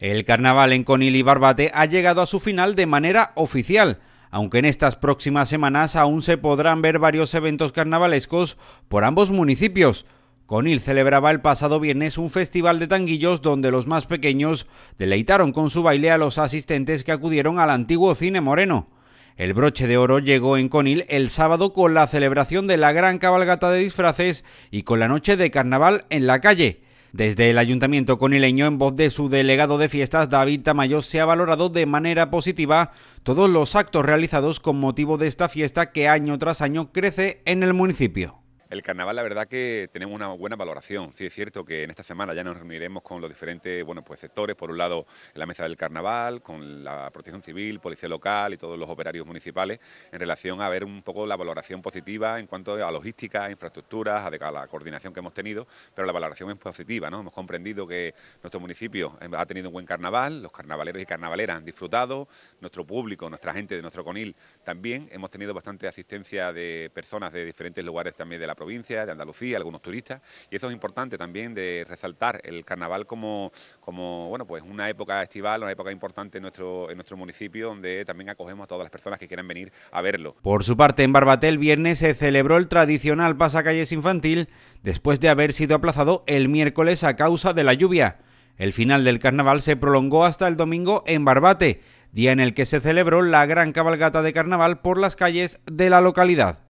El carnaval en Conil y Barbate ha llegado a su final de manera oficial, aunque en estas próximas semanas aún se podrán ver varios eventos carnavalescos por ambos municipios. Conil celebraba el pasado viernes un festival de tanguillos donde los más pequeños deleitaron con su baile a los asistentes que acudieron al antiguo cine moreno. El broche de oro llegó en Conil el sábado con la celebración de la gran cabalgata de disfraces y con la noche de carnaval en la calle. Desde el Ayuntamiento conileño, en voz de su delegado de fiestas, David Tamayo, se ha valorado de manera positiva todos los actos realizados con motivo de esta fiesta que año tras año crece en el municipio. El carnaval, la verdad que tenemos una buena valoración. Sí es cierto que en esta semana ya nos reuniremos con los diferentes bueno, pues sectores. Por un lado, en la mesa del carnaval, con la protección civil, policía local y todos los operarios municipales, en relación a ver un poco la valoración positiva en cuanto a logística, infraestructuras, a la coordinación que hemos tenido, pero la valoración es positiva. ¿no? Hemos comprendido que nuestro municipio eh, ha tenido un buen carnaval, los carnavaleros y carnavaleras han disfrutado, nuestro público, nuestra gente de nuestro conil también. Hemos tenido bastante asistencia de personas de diferentes lugares también de la provincia, de Andalucía, algunos turistas. Y eso es importante también de resaltar el carnaval como, como bueno, pues una época estival, una época importante en nuestro, en nuestro municipio, donde también acogemos a todas las personas que quieran venir a verlo. Por su parte, en Barbate el viernes se celebró el tradicional pasacalles infantil después de haber sido aplazado el miércoles a causa de la lluvia. El final del carnaval se prolongó hasta el domingo en Barbate, día en el que se celebró la gran cabalgata de carnaval por las calles de la localidad.